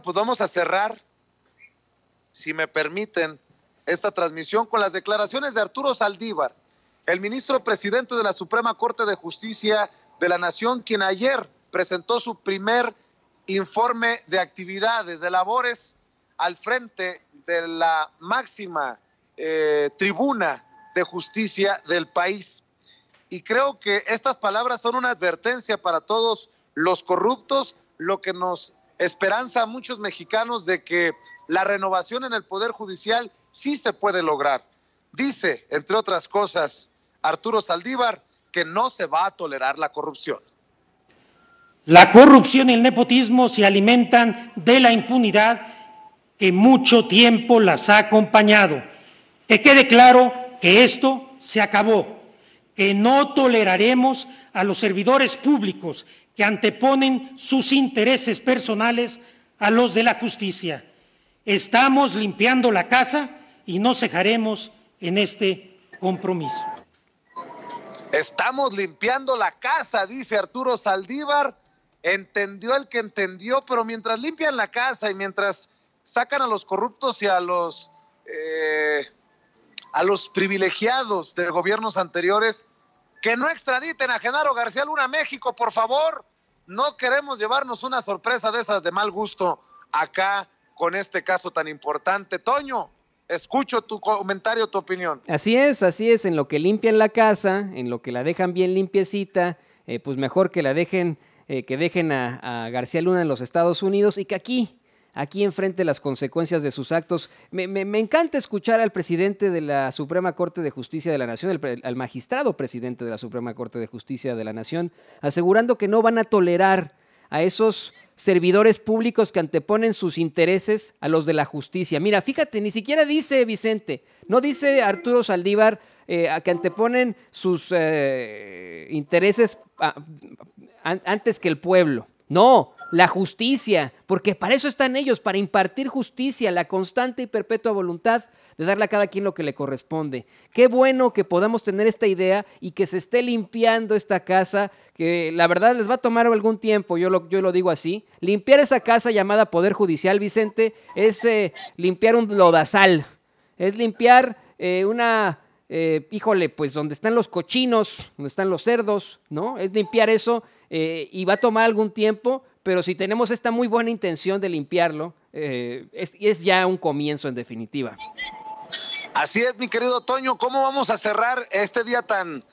pues vamos a cerrar, si me permiten, esta transmisión con las declaraciones de Arturo Saldívar, el ministro presidente de la Suprema Corte de Justicia de la Nación, quien ayer presentó su primer informe de actividades, de labores al frente de la máxima eh, tribuna de justicia del país. Y creo que estas palabras son una advertencia para todos los corruptos, lo que nos esperanza a muchos mexicanos de que la renovación en el Poder Judicial sí se puede lograr. Dice, entre otras cosas, Arturo Saldívar, que no se va a tolerar la corrupción. La corrupción y el nepotismo se alimentan de la impunidad que mucho tiempo las ha acompañado. Que quede claro que esto se acabó que no toleraremos a los servidores públicos que anteponen sus intereses personales a los de la justicia. Estamos limpiando la casa y no cejaremos en este compromiso. Estamos limpiando la casa, dice Arturo Saldívar. Entendió el que entendió, pero mientras limpian la casa y mientras sacan a los corruptos y a los eh, a los privilegiados de gobiernos anteriores que no extraditen a Genaro García Luna a México, por favor. No queremos llevarnos una sorpresa de esas de mal gusto acá con este caso tan importante. Toño, escucho tu comentario, tu opinión. Así es, así es, en lo que limpian la casa, en lo que la dejan bien limpiecita, eh, pues mejor que la dejen, eh, que dejen a García Luna en los Estados Unidos y que aquí aquí enfrente las consecuencias de sus actos. Me, encanta escuchar al presidente de la Suprema Corte de Justicia de la Nación, al magistrado presidente de la Suprema Corte de Justicia de la Nación, asegurando que no van a tolerar a esos servidores públicos que anteponen sus intereses a los de la justicia. Mira, fíjate, ni siquiera dice Vicente, no dice Arturo Saldívar eh, que anteponen sus eh, intereses ah, antes que el pueblo. No, la justicia, porque para eso están ellos, para impartir justicia, la constante y perpetua voluntad de darle a cada quien lo que le corresponde. Qué bueno que podamos tener esta idea y que se esté limpiando esta casa, que la verdad les va a tomar algún tiempo, yo lo, yo lo digo así. Limpiar esa casa llamada Poder Judicial, Vicente, es eh, limpiar un lodazal, es limpiar eh, una... Eh, híjole, pues donde están los cochinos, donde están los cerdos, ¿no? Es limpiar eso y va a tomar algún tiempo, pero si tenemos esta muy buena intención de limpiarlo, eh, es, es, ya un comienzo en definitiva. Así es, mi querido Toño, ¿cómo vamos a cerrar este día tan